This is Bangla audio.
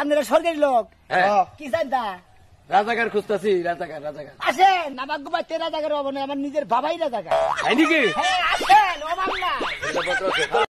আপনারা সরকারি লোক হ্যাঁ। কি চান তা রাজাকার খুঁজতেছি রাজাকার রাজাকার আসেন আমার গোপাচ্ছে রাজাকার হবো না আমার নিজের বাবাই রাজাকার নাকি হ্যাঁ, আসেন অবাক